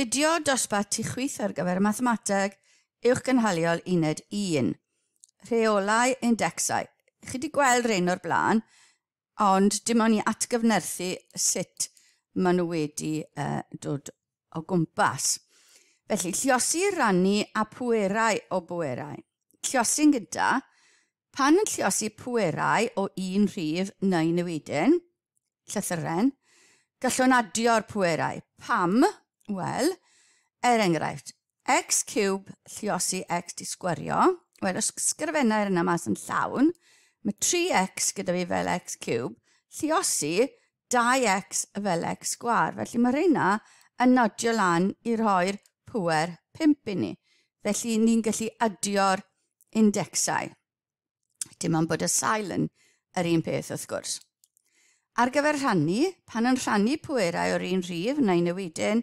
Fideo ti chwith ar gyfer mathemateg uwch gynhaliol uned 1. Rheolau indexau. Chi wedi gweld rhain o'r blaen, ond dim ond i atgyfnerthu sut maen nhw wedi uh, dod o gwmpas. Felly, lliosi rannu a pwerau o bwerau. Lliosi'n gyda, pan yn lliosi pwerau o un rhif neu newidyn, llythyren, gallwn adio'r pwerau. Pam? Wel, er enghraifft, x cwb lliosi x di sgwario. Wel, os sgrifennau'r yna mas yn llawn, mae 3x gyda fi fel x cwb, lliosi 2x fel x sgwar. Felly mae'r yna yn nodio lan i roi'r pwer 5 i ni. Felly ni'n gallu adio'r indexau. Dim ond bod y sail yn yr un peth wrth gwrs. Ar gyfer rhannu, pan yn rhannu pwerau o'r un rhif, neu newidyn,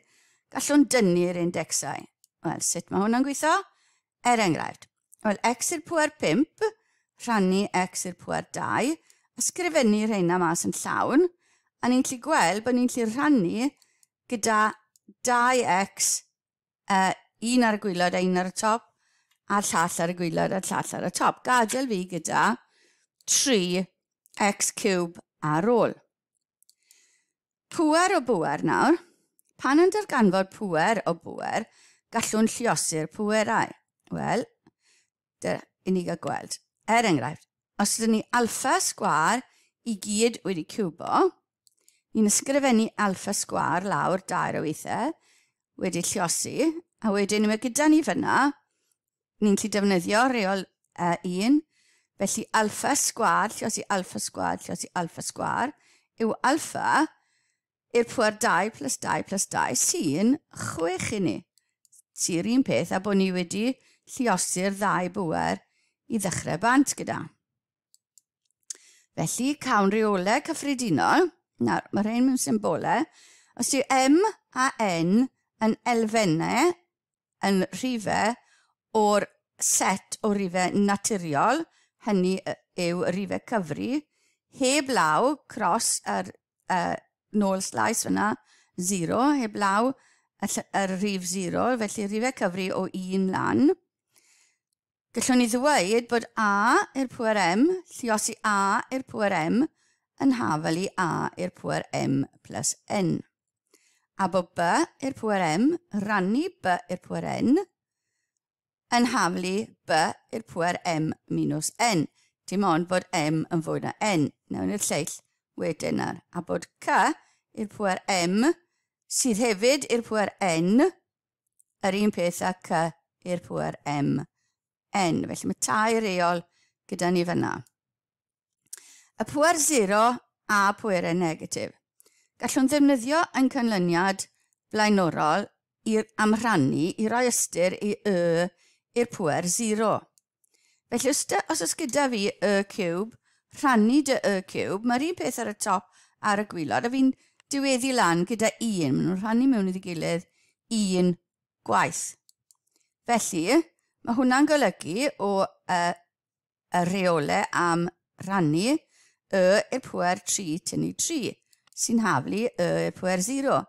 Gallwn dynnu'r indexau. Wel, sut mae hwnna'n gweithio? Er enghraifft, wel, x i'r pwer 5, rhannu x i'r pwer 2, ysgrifennu rheina mas yn llawn, a ni'n lli gweld bod ni'n lli rhannu gyda 2x, uh, un ar y gwylod a un ar y top, a llall ar y gwylod a llall ar y top. Gadael fi gyda 3x cwb ar ôl. Pwer o bwer nawr. Pan yn darganfod pŵer o bŵer, gallwn lliosi'r pwerau. Wel, dy, unig ni gweld. Er enghraifft, os ydym ni alfa sgwar i gyd wedi cwbo, ni'n ysgrifennu alfa sgwar lawr dair o weithiau, wedi lliosi, a wedyn yma gyda ni fyna, ni'n gallu defnyddio reol uh, un, felly alfa sgwar, lliosi alfa sgwar, lliosi alfa sgwar, yw alfa, i'r pwer 2 plus 2 plus 2 sy'n 6 i ni. Sy'r un peth a bod ni wedi lluosu'r ddau bwer i ddechrau bant gyda. Felly, cawn reolau cyffredinol, nawr mae rhain mewn symbole, os yw M a N yn elfennau yn rhifau o'r set o rhifau naturiol, hynny yw rhifau cyfri, heb law, cross ar uh, nôl slaes fyna, 0 heb law y rhif 0, felly rhifau e cyfri o 1 lan. Gallwn ni ddweud bod a i'r pwer m, lliosi a i'r pwer m, yn hafel i a i'r pwer m plus n. A bod b i'r pwer m, rannu b i'r pwer n, yn hafel i b i'r pwer m minus n. Dim ond bod m yn fwy na n. Nawr i'r lleill wedyn ar. A bod c i'r pwer M, sydd hefyd i'r pwer N, yr un peth ac i'r pwer M. N, felly mae tai reol gyda ni fyna. Y pwer 0 a pwer E negatif. Gallwn ddefnyddio yn cynlyniad blaenorol i'r amrannu i roi ystyr i y i'r pwer 0. Felly os oes gyda fi y cwb, rhannu dy y cwb, mae'r un peth ar y top ar y gwylod a fi'n diweddi lan gyda un, Mae nhw'n rhannu mewn iddi gilydd un gwaith. Felly, mae hwnna'n golygu o y, y reolau am rannu y i'r pwer 3 tynnu 3, sy'n haflu y i'r pwer 0.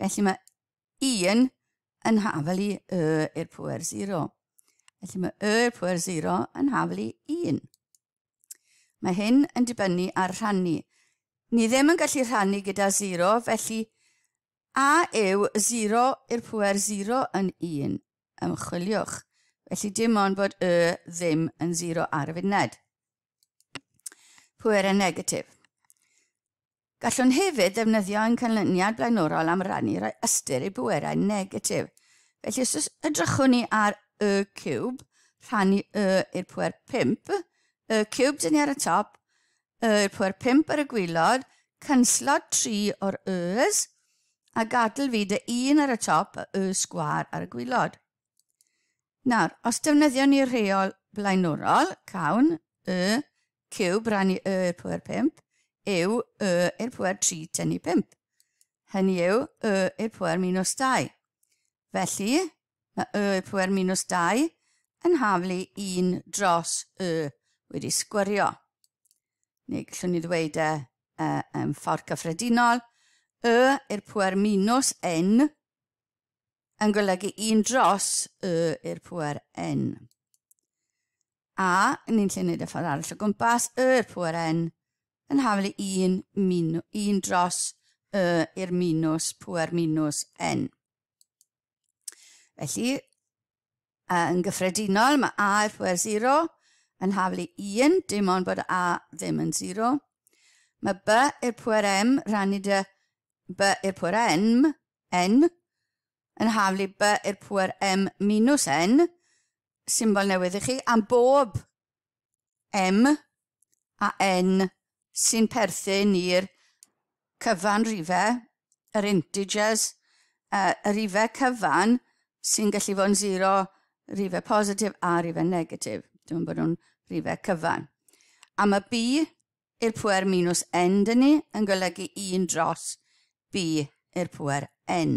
Felly mae un yn haflu y i'r pwer 0. Felly mae y i'r pwer 0 yn haflu un. Mae hyn yn dibynnu ar rhannu. Ni ddim yn gallu rhannu gyda 0, felly a yw 0 i'r pwer 0 yn 1. Ymchwiliwch. Felly dim ond bod y ddim yn 0 ar y Pwer y negatif. Gallwn hefyd ddefnyddio ein canlyniad blaenorol am rannu rhai ystyr i bwerau negatif. Felly os ydrychwn ni ar y cwb, rhannu y i'r pwer 5, y cwb dyn ni ar y top, yr pwer pimp ar y gwylod, cynslod tri o'r ys, a gadael fi dy un ar y top y ys sgwar ar y gwylod. Nawr, os defnyddio ni'r rheol blaenorol, cawn, y, cyw bran y i'r pwer pimp, yw y i'r pwer tri tynnu pimp. Hynny yw y i'r pwer minus 2. Felly, mae y i'r pwer minus 2 yn haflu 1 dros y wedi sgwario neu gallwn ni ddweud e uh, um, ffordd gyffredinol, y i'r pwer minus n yn golygu un dros y i'r pwer n. A, ni'n lle wneud y ffordd arall o gwmpas, y i'r pwer n yn haflu un, un dros y i'r minus pwer minus n. Felly, yn gyffredinol mae a i'r pwer 0 yn haflu 1, dim ond bod a ddim yn 0. Mae b i'r pwer m rannu dy b i'r pwer m, n, yn haflu b i'r pwer m minus n, symbol newydd i chi, am bob m a n sy'n perthyn i'r cyfan rifau, yr integers, uh, y rifau cyfan sy'n gallu fod yn 0, rifau positif a rifau negatif. Dwi'n bod nhw'n rhifau cyfan. A mae b i'r pwer minus n dyn ni yn golygu 1 dros b i'r pwer n.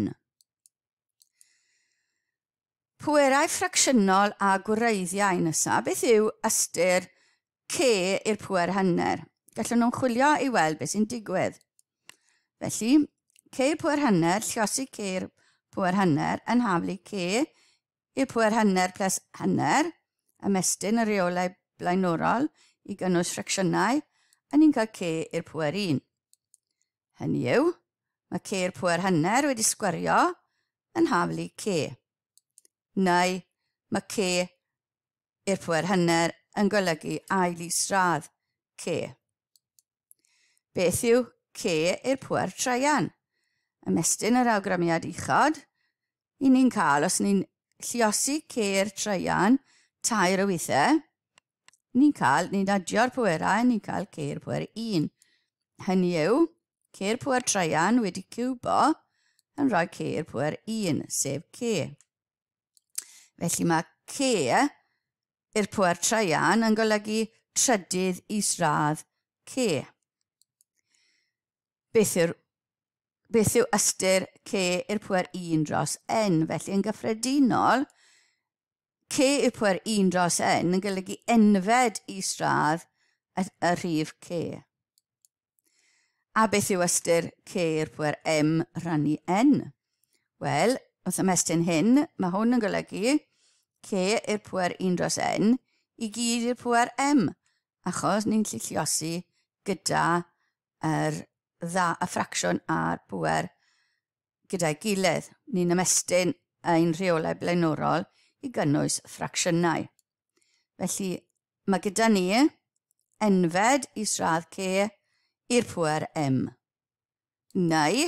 Pwerau ffracsiynol a gwreiddiau nesaf, beth yw ystyr c i'r pwer hynner? Gallwn nhw'n chwilio i weld beth sy'n digwydd. Felly, c i'r pwer hynner, lliosi c i'r pwer hynner, yn haflu c i'r pwer hynner plus hynner, ymestyn y reolau blaenorol i gynnwys ffracsiynau a ni'n cael ce i'r pwer un. Hynny yw, mae ce i'r pwer hanner wedi sgwario yn haflu ce. Neu mae ce i'r pwer hanner yn golygu ail i sradd ce. Beth yw ce i'r pwer traian? Ymestyn yr awgrymiad uchod, i ni'n cael os ni'n lliosi i'r traian – tair o weithiau, ni'n cael, ni'n adio'r pwerau, ni'n cael ceir pwer un. Hynny yw, ceir pwer traian wedi cwbo yn rhoi ceir pwer un, sef ce. Felly mae ce i'r pwer traian yn golygu trydydd isradd ce. Beth yw'r beth yw ystyr c i'r pwer 1 dros n. Felly, yn gyffredinol, ce y pwer un dros en yn golygu enfed isradd y, y rhif ce. A beth yw ystyr ce i'r pwer m rannu n? Wel, wrth ymestyn hyn, mae hwn yn golygu ce i'r pwer un dros n i gyd i'r pwer m, achos ni'n lluosi gyda yr dda, y ffracsiwn a'r pwer gyda'i gilydd. Ni'n ymestyn ein rheolau blaenorol i gynnwys ffracsiynau. Felly, mae gyda ni enfed i sradd C i'r pwer M. Neu,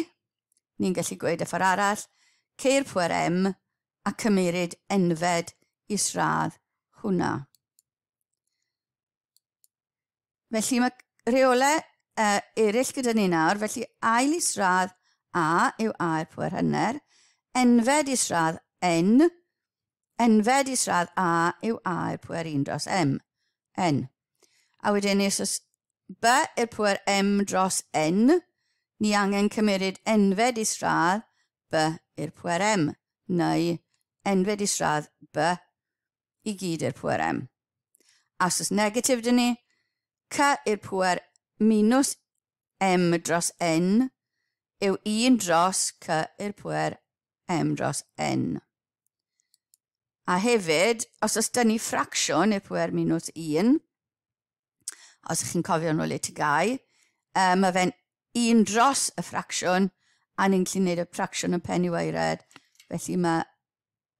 ni'n gallu gweud y ffordd arall, C i'r pwer M a cymeriad enfed i sradd hwnna. Felly mae rheolau uh, eraill gyda ni nawr, felly ail i sradd A yw A i'r pwer hynner, enfed i sradd N Enfed i sradd A yw A i'r pwer 1 dros M. N. A wedyn ni os B i'r pwer M dros N, ni angen cymryd enfed i sradd B i'r pwer M, neu enfed i sradd B i gyd i'r pwer M. A os oes negatif dyn ni, C i'r pwer minus M dros N yw 1 dros C i'r pwer M dros N. A hefyd, os oes dynnu ffracsiwn y pwer minus 1, os ych chi'n cofio nhw le ti gau, um, mae fe'n 1 dros y ffracsiwn a ni'n gallu gwneud y ffracsiwn yn penny weired. Felly mae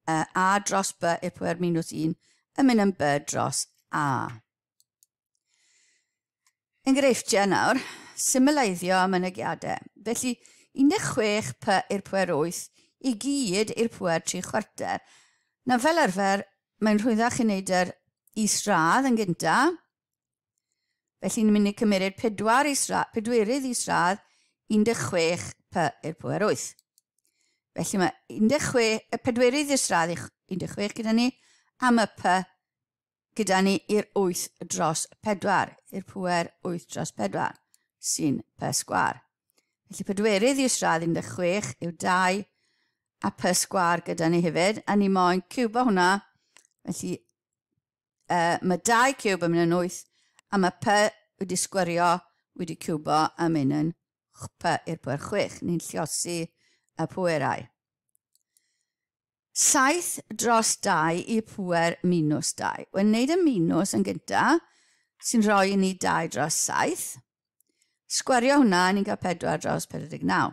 uh, a dros b y pwer minus 1 yn mynd yn b dros a. Enghreifftiau nawr, symleiddio mynegiadau. Felly 16p i'r pwer 8 i gyd i'r pwer 3 chwarter. Na fel arfer, mae'n rhwyddach i wneud yr isradd yn gynta. Felly ni'n mynd i cymryd pedwar isradd, pedwerydd isradd 16 p i'r pwer 8. Felly mae 16, y pedwerydd isradd 16 gyda ni, a mae p gyda ni i'r 8 dros 4, i'r pwer 8 dros 4, sy'n p sgwar. Felly pedwerydd isradd 16 yw 2 a py sgwar gyda ni hefyd, a ni moyn cwbo hwnna. Felly, uh, mae dau cwb yn mynd yn wyth, a mae p wedi sgwario wedi cwbo a mynd yn p i'r pwer chwech, Ni'n lliosi y pwerau. Saith dros dau i pwer minus dau. Wel, wneud y minus yn gyda, sy'n rhoi ni dau dros saith. Sgwario hwnna, ni'n cael pedwar dros 49.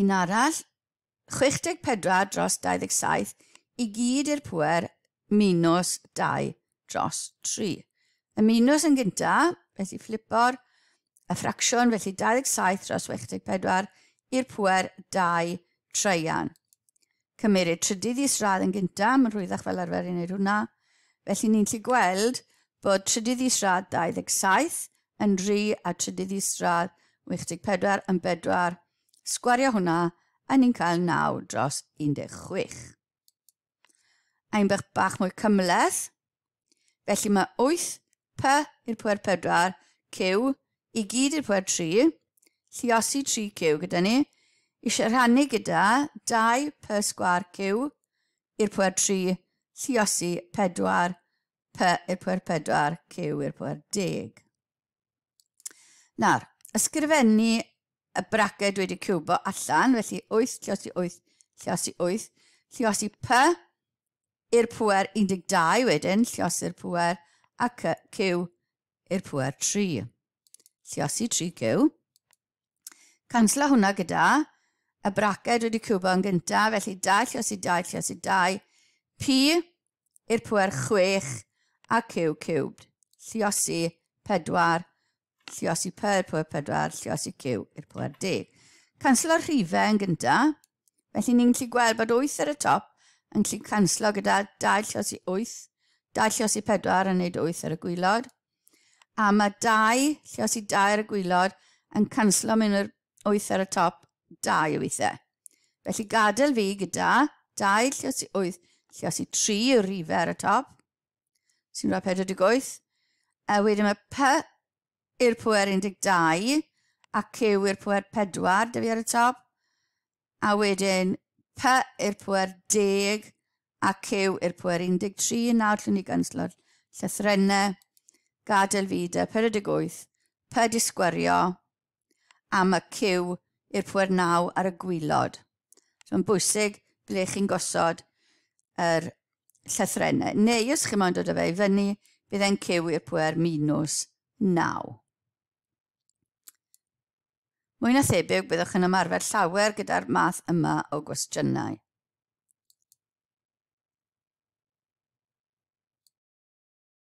Un arall, 64 dros 27 i gyd i'r pwer minus 2 dros 3. Y minus yn gyntaf, felly flipo'r y ffracsiwn, felly 27 dros 64 i'r pwer 2 treian. Cymru trydydd i sradd yn gyntaf, mae'n rhwyddach fel arfer i wneud hwnna. Felly ni'n lli gweld bod trydydd i sradd 27 yn rhi a trydydd i sradd 64 yn bedwar Sgwario hwnna a ni'n cael naw dros 16. Ein bych bach mwy cymleth, felly mae 8 P i'r pwer 4, Q i gyd i'r pwer 3, lliosi 3 Q gyda ni, eisiau rhannu gyda 2 P sgwar Q i'r pwer 3, lliosi 4 P i'r pwer 4, Q i'r pwer 10. Nawr, ysgrifennu y braced wedi cwbo allan, felly 8 lliosi 8 lliosi 8, lliosi P i'r pwer 12 wedyn, lliosi'r pwer a Q i'r pwer 3. Lliosi 3 Q. Cansla hwnna gyda y braced wedi cwbo yn gyntaf, felly 2 lliosi 2 lliosi 2, P i'r pwer 6 a Q cwbd. Lliosi 4 lliosi per pwy pedwar, lliosi cyw i'r pwyr D. Canslo rhifau yn gynta, felly ni'n gallu gweld bod 8 ar y top yn gallu canslo gyda 2 lliosi 8, 2 lliosi 4 yn neud 8 ar y gwylod, a mae 2 lliosi 2 ar y gwylod yn canslo mewn yr 8 ar y top 2 o weithiau. Felly gadael fi gyda 2 lliosi 8, lliosi 3 o rhifau ar y top, sy'n rhoi 48, a wedyn mae i'r pwer 12 a cyw i'r pwer 4, dy fi ar y top. A wedyn P i'r pwer 10 a cyw i'r pwer 13. Nawr llwn i gynslo'r llythrennau. Gadael fi da 48. P di sgwario am y cyw i'r pwer 9 ar y gwylod. So, yn bwysig ble chi'n gosod yr llythrennau. Neu os chi'n mynd dod o fe i fyny, bydd e'n cyw i'r pwer minus 9. Mwy na thebyg byddwch yn ymarfer llawer gyda'r math yma o gwestiynau.